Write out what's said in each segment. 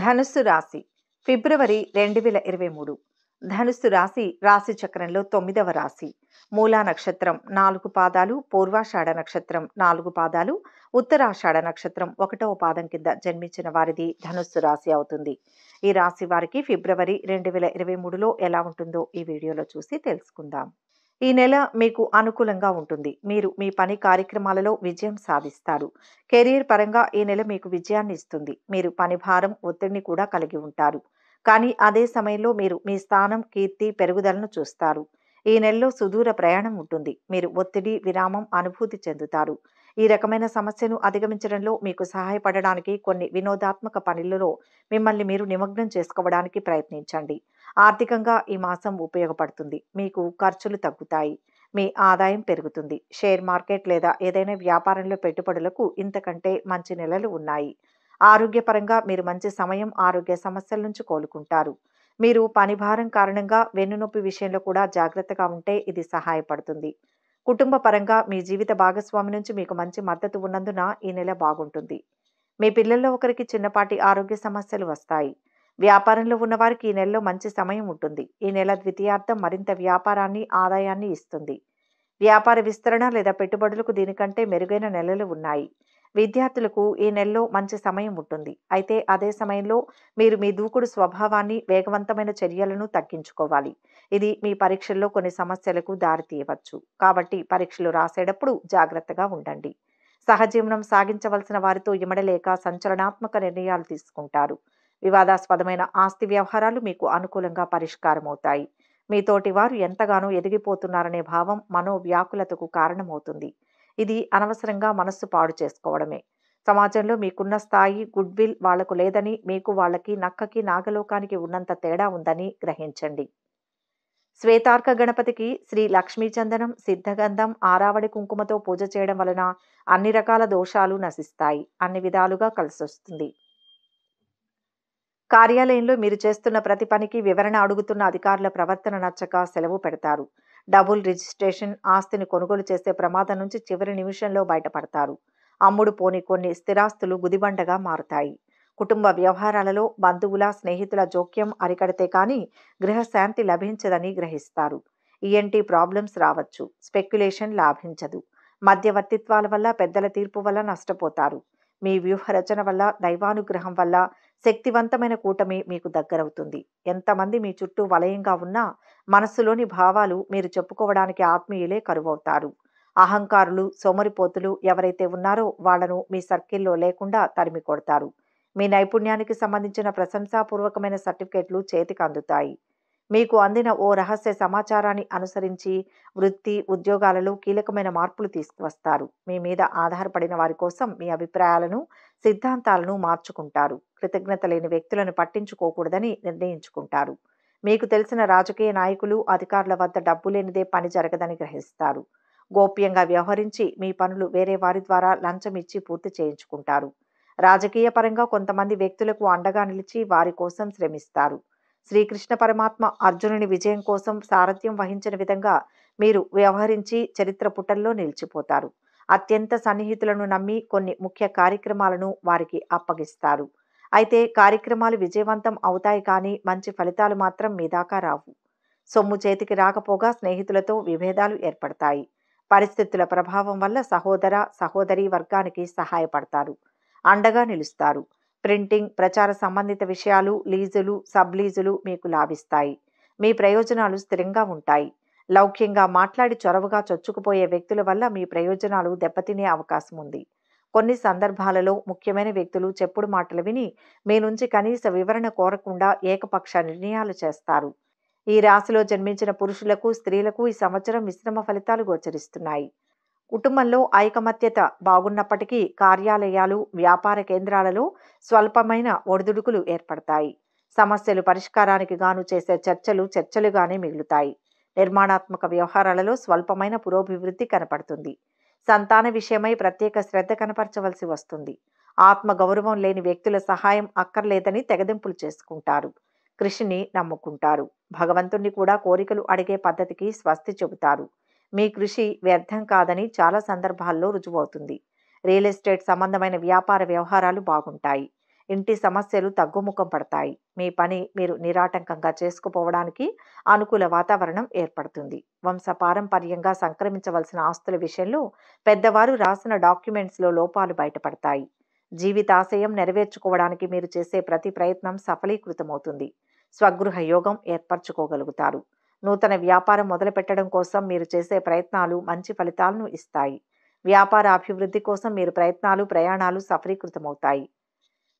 ధనుస్సు రాశి ఫిబ్రవరి రెండు వేల ఇరవై మూడు ధనుస్సు రాశి రాశి చక్రంలో తొమ్మిదవ రాశి మూలా నక్షత్రం నాలుగు పాదాలు పూర్వాషాఢ నక్షత్రం నాలుగు పాదాలు ఉత్తరాషాఢ నక్షత్రం ఒకటవ పాదం కింద జన్మించిన వారిది ధనుస్సు రాశి అవుతుంది ఈ రాశి వారికి ఫిబ్రవరి రెండు వేల ఇరవై మూడులో ఎలా ఉంటుందో ఈ వీడియోలో చూసి తెలుసుకుందాం ఈ నెల మీకు అనుకూలంగా ఉంటుంది మీరు మీ పని కార్యక్రమాలలో విజయం సాధిస్తారు కెరీర్ పరంగా ఈ నెల మీకు విజయాన్ని ఇస్తుంది మీరు పని భారం ఒత్తిడిని కూడా కలిగి ఉంటారు కానీ అదే సమయంలో మీరు మీ స్థానం కీర్తి పెరుగుదలను చూస్తారు ఈ నెలలో సుదూర ప్రయాణం ఉంటుంది మీరు ఒత్తిడి విరామం అనుభూతి చెందుతారు ఈ రకమైన సమస్యను అధిగమించడంలో మీకు సహాయపడడానికి కొన్ని వినోదాత్మక పనులలో మిమ్మల్ని మీరు నిమగ్నం చేసుకోవడానికి ప్రయత్నించండి ఆర్థికంగా ఈ మాసం ఉపయోగపడుతుంది మీకు ఖర్చులు తగ్గుతాయి మీ ఆదాయం పెరుగుతుంది షేర్ మార్కెట్ లేదా ఏదైనా వ్యాపారంలో పెట్టుబడులకు ఇంతకంటే మంచి నెలలు ఉన్నాయి ఆరోగ్యపరంగా మీరు మంచి సమయం ఆరోగ్య సమస్యల నుంచి కోలుకుంటారు మీరు పనిభారం కారణంగా వెన్నునొప్పి విషయంలో కూడా జాగ్రత్తగా ఉంటే ఇది సహాయపడుతుంది కుటుంబ పరంగా మీ జీవిత భాగస్వామి నుంచి మీకు మంచి మద్దతు ఉన్నందున ఈ నెల బాగుంటుంది మీ పిల్లల్లో ఒకరికి చిన్నపాటి ఆరోగ్య సమస్యలు వస్తాయి వ్యాపారంలో ఉన్నవారికి ఈ నెలలో మంచి సమయం ఉంటుంది ఈ నెల ద్వితీయార్థం మరింత వ్యాపారాన్ని ఆదాయాన్ని ఇస్తుంది వ్యాపార విస్తరణ లేదా పెట్టుబడులకు దీనికంటే మెరుగైన నెలలు ఉన్నాయి విద్యార్థులకు ఈ నెలలో మంచి సమయం ఉంటుంది అయితే అదే సమయంలో మీరు మీ దూకుడు స్వభావాన్ని వేగవంతమైన చర్యలను తగ్గించుకోవాలి ఇది మీ పరీక్షల్లో కొన్ని సమస్యలకు దారితీయవచ్చు కాబట్టి పరీక్షలు రాసేటప్పుడు జాగ్రత్తగా ఉండండి సహజీవనం సాగించవలసిన వారితో ఇమడలేక సంచలనాత్మక నిర్ణయాలు తీసుకుంటారు వివాదాస్పదమైన ఆస్తి వ్యవహారాలు మీకు అనుకూలంగా పరిష్కారమవుతాయి మీ తోటి వారు ఎంతగానో ఎదిగిపోతున్నారనే భావం మనోవ్యాకులతకు కారణమవుతుంది ఇది అనవసరంగా మనస్సు పాడు చేసుకోవడమే సమాజంలో మీకున్న స్థాయి గుడ్ విల్ వాళ్లకు లేదని మీకు వాళ్ళకి నక్కకి నాగలోకానికి ఉన్నంత తేడా ఉందని గ్రహించండి శ్వేతార్క గణపతికి శ్రీ లక్ష్మీచందనం సిద్ధగంధం ఆరావడి కుంకుమతో పూజ చేయడం వలన అన్ని రకాల దోషాలు నశిస్తాయి అన్ని విధాలుగా కలిసొస్తుంది కార్యాలయంలో మీరు చేస్తున్న ప్రతి పనికి వివరణ అడుగుతున్న అధికారుల ప్రవర్తన నచ్చక సెలవు పెడతారు డబుల్ రిజిస్ట్రేషన్ ఆస్తిని కొనుగోలు చేసే ప్రమాదం నుంచి చివరి నిమిషంలో బయటపడతారు అమ్ముడు పోని కొన్ని స్థిరాస్తులు గుదిబండగా మారుతాయి కుటుంబ వ్యవహారాలలో బంధువుల స్నేహితుల జోక్యం అరికడితే కానీ గృహశాంతి లభించదని గ్రహిస్తారు ఈఎన్టీ ప్రాబ్లమ్స్ రావచ్చు స్పెక్యులేషన్ లాభించదు మధ్యవర్తిత్వాల వల్ల పెద్దల తీర్పు వల్ల నష్టపోతారు మీ వ్యూహరచన వల్ల దైవానుగ్రహం వల్ల శక్తివంతమైన కూటమి మీకు దగ్గరవుతుంది ఎంతమంది మీ చుట్టూ వలయంగా ఉన్నా మనస్సులోని భావాలు మీరు చెప్పుకోవడానికి ఆత్మీయులే కరువవుతారు అహంకారులు సోమరిపోతులు ఎవరైతే ఉన్నారో వాళ్లను మీ సర్కిల్లో లేకుండా తరిమి కొడతారు మీ నైపుణ్యానికి సంబంధించిన ప్రశంసాపూర్వకమైన సర్టిఫికెట్లు చేతికి అందుతాయి మీకు అందిన ఓ రహస్య సమాచారాన్ని అనుసరించి వృత్తి ఉద్యోగాలలో కీలకమైన మార్పులు తీసుకువస్తారు మీ మీద ఆధారపడిన వారి కోసం మీ అభిప్రాయాలను సిద్ధాంతాలను మార్చుకుంటారు కృతజ్ఞత లేని వ్యక్తులను పట్టించుకోకూడదని నిర్ణయించుకుంటారు మీకు తెలిసిన రాజకీయ నాయకులు అధికారుల వద్ద డబ్బు లేనిదే పని జరగదని గ్రహిస్తారు గోప్యంగా వ్యవహరించి మీ పనులు వేరే వారి ద్వారా లంచం ఇచ్చి పూర్తి చేయించుకుంటారు రాజకీయ పరంగా కొంతమంది వ్యక్తులకు అండగా నిలిచి వారి కోసం శ్రమిస్తారు శ్రీకృష్ణ పరమాత్మ అర్జునుని విజయం కోసం సారథ్యం వహించిన విధంగా మీరు వ్యవహరించి చరిత్ర పుటల్లో నిలిచిపోతారు అత్యంత సన్నిహితులను నమ్మి కొన్ని ముఖ్య కార్యక్రమాలను వారికి అప్పగిస్తారు అయితే కార్యక్రమాలు విజయవంతం అవుతాయి కానీ మంచి ఫలితాలు మాత్రం మీ దాకా రావు సొమ్ము చేతికి రాకపోగా స్నేహితులతో విభేదాలు ఏర్పడతాయి పరిస్థితుల ప్రభావం వల్ల సహోదర సహోదరి వర్గానికి సహాయపడతారు అండగా నిలుస్తారు ప్రింటింగ్ ప్రచార సంబంధిత విషయాలు లీజులు సబ్లీజులు మీకు లాభిస్తాయి మీ ప్రయోజనాలు స్థిరంగా ఉంటాయి లౌక్యంగా మాట్లాడి చొరవగా చొచ్చుకుపోయే వ్యక్తుల వల్ల మీ ప్రయోజనాలు దెబ్బతినే అవకాశం ఉంది కొన్ని సందర్భాలలో ముఖ్యమైన వ్యక్తులు చెప్పుడు మాటలు విని మీ నుంచి కనీస వివరణ కోరకుండా ఏకపక్ష నిర్ణయాలు చేస్తారు ఈ రాశిలో జన్మించిన పురుషులకు స్త్రీలకు ఈ సంవత్సరం మిశ్రమ ఫలితాలు గోచరిస్తున్నాయి కుటుంబంలో ఐకమత్యత బాగున్నప్పటికీ కార్యాలయాలు వ్యాపార కేంద్రాలలో స్వల్పమైన ఒడిదుడుకులు ఏర్పడతాయి సమస్యలు పరిష్కారానికి గాను చేసే చర్చలు చర్చలుగానే మిగులుతాయి నిర్మాణాత్మక వ్యవహారాలలో స్వల్పమైన పురోభివృద్ధి కనపడుతుంది సంతాన విషయమై ప్రత్యేక శ్రద్ధ కనపరచవలసి వస్తుంది ఆత్మగౌరవం లేని వ్యక్తుల సహాయం అక్కర్లేదని తెగదింపులు చేసుకుంటారు కృషిని నమ్ముకుంటారు భగవంతుణ్ణి కూడా కోరికలు అడిగే పద్ధతికి స్వస్తి చెబుతారు మీ కృషి వ్యర్థం కాదని చాలా సందర్భాల్లో రుజువవుతుంది రియల్ ఎస్టేట్ సంబంధమైన వ్యాపార వ్యవహారాలు బాగుంటాయి ఇంటి సమస్యలు తగ్గుముఖం పడతాయి మీ పని మీరు నిరాటంకంగా చేసుకుపోవడానికి అనుకూల వాతావరణం ఏర్పడుతుంది వంశపారంపర్యంగా సంక్రమించవలసిన ఆస్తుల విషయంలో పెద్దవారు రాసిన డాక్యుమెంట్స్లో లోపాలు బయటపడతాయి జీవితాశయం నెరవేర్చుకోవడానికి మీరు చేసే ప్రతి ప్రయత్నం సఫలీకృతమవుతుంది స్వగృహ యోగం ఏర్పరచుకోగలుగుతారు నూతన వ్యాపారం మొదలుపెట్టడం కోసం మీరు చేసే ప్రయత్నాలు మంచి ఫలితాలను ఇస్తాయి వ్యాపార అభివృద్ధి కోసం మీరు ప్రయత్నాలు ప్రయాణాలు సఫలీకృతమవుతాయి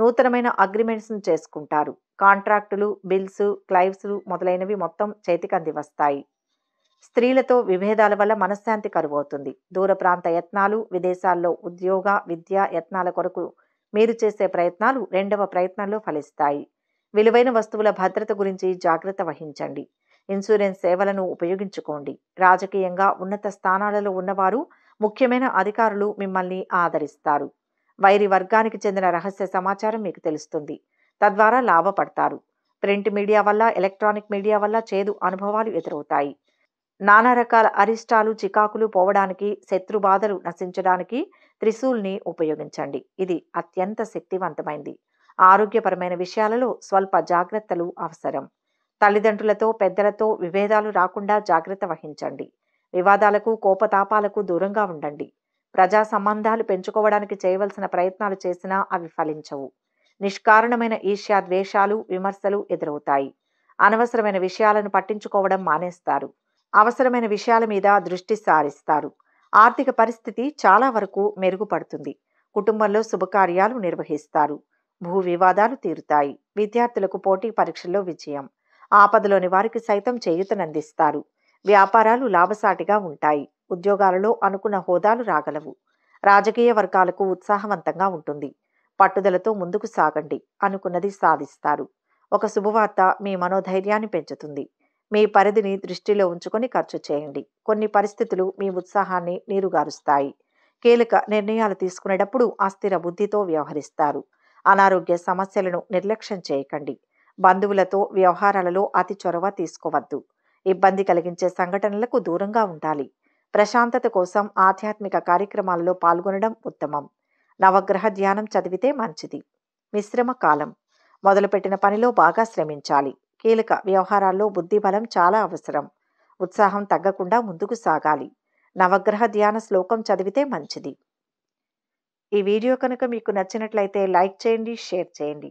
నూతనమైన అగ్రిమెంట్స్ను చేసుకుంటారు కాంట్రాక్టులు బిల్స్ క్లైవ్స్లు మొదలైనవి మొత్తం చేతికంది వస్తాయి స్త్రీలతో విభేదాల వల్ల మనశ్శాంతి కరువవుతుంది దూర ప్రాంత యత్నాలు విదేశాల్లో ఉద్యోగ విద్యా యత్నాల కొరకు మీరు చేసే ప్రయత్నాలు రెండవ ప్రయత్నంలో ఫలిస్తాయి విలువైన వస్తువుల భద్రత గురించి జాగ్రత్త వహించండి ఇన్సూరెన్స్ సేవలను ఉపయోగించుకోండి రాజకీయంగా ఉన్నత స్థానాలలో ఉన్నవారు ముఖ్యమైన అధికారులు మిమ్మల్ని ఆదరిస్తారు వైరి వర్గానికి చెందిన రహస్య సమాచారం మీకు తెలుస్తుంది తద్వారా లాభపడతారు ప్రింట్ మీడియా వల్ల ఎలక్ట్రానిక్ మీడియా వల్ల చేదు అనుభవాలు ఎదురవుతాయి నానా రకాల అరిష్టాలు చికాకులు పోవడానికి శత్రు బాధలు నశించడానికి త్రిశూల్ని ఉపయోగించండి ఇది అత్యంత శక్తివంతమైంది ఆరోగ్యపరమైన విషయాలలో స్వల్ప జాగ్రత్తలు అవసరం తల్లిదండ్రులతో పెద్దలతో విభేదాలు రాకుండా జాగ్రత్త వహించండి వివాదాలకు కోపతాపాలకు దూరంగా ఉండండి ప్రజా సంబంధాలు పెంచుకోవడానికి చేయవలసిన ప్రయత్నాలు చేసినా అవి ఫలించవు నిష్కారణమైన ద్వేషాలు విమర్శలు ఎదురవుతాయి అనవసరమైన విషయాలను పట్టించుకోవడం మానేస్తారు అవసరమైన విషయాల మీద దృష్టి సారిస్తారు ఆర్థిక పరిస్థితి చాలా వరకు మెరుగుపడుతుంది కుటుంబంలో శుభకార్యాలు నిర్వహిస్తారు భూ వివాదాలు తీరుతాయి విద్యార్థులకు పోటీ పరీక్షల్లో విజయం ఆపదలోని వారికి సైతం చేయుతనందిస్తారు వ్యాపారాలు లాభసాటిగా ఉంటాయి ఉద్యోగాలలో అనుకున్న హోదాలు రాగలవు రాజకీయ వర్గాలకు ఉత్సాహవంతంగా ఉంటుంది పట్టుదలతో ముందుకు సాగండి అనుకున్నది సాధిస్తారు ఒక శుభవార్త మీ మనోధైర్యాన్ని పెంచుతుంది మీ పరిధిని దృష్టిలో ఉంచుకొని ఖర్చు చేయండి కొన్ని పరిస్థితులు మీ ఉత్సాహాన్ని నీరుగారుస్తాయి కీలక నిర్ణయాలు తీసుకునేటప్పుడు అస్థిర బుద్ధితో వ్యవహరిస్తారు అనారోగ్య సమస్యలను నిర్లక్ష్యం చేయకండి బంధువులతో వ్యవహారాలలో అతి చొరవ తీసుకోవద్దు ఇబ్బంది కలిగించే సంఘటనలకు దూరంగా ఉండాలి ప్రశాంతత కోసం ఆధ్యాత్మిక కార్యక్రమాలలో పాల్గొనడం ఉత్తమం నవగ్రహ ధ్యానం చదివితే మంచిది మిశ్రమ కాలం మొదలుపెట్టిన పనిలో బాగా శ్రమించాలి కీలక వ్యవహారాల్లో బుద్ధిబలం చాలా అవసరం ఉత్సాహం తగ్గకుండా ముందుకు సాగాలి నవగ్రహ ధ్యాన శ్లోకం చదివితే మంచిది ఈ వీడియో కనుక మీకు నచ్చినట్లయితే లైక్ చేయండి షేర్ చేయండి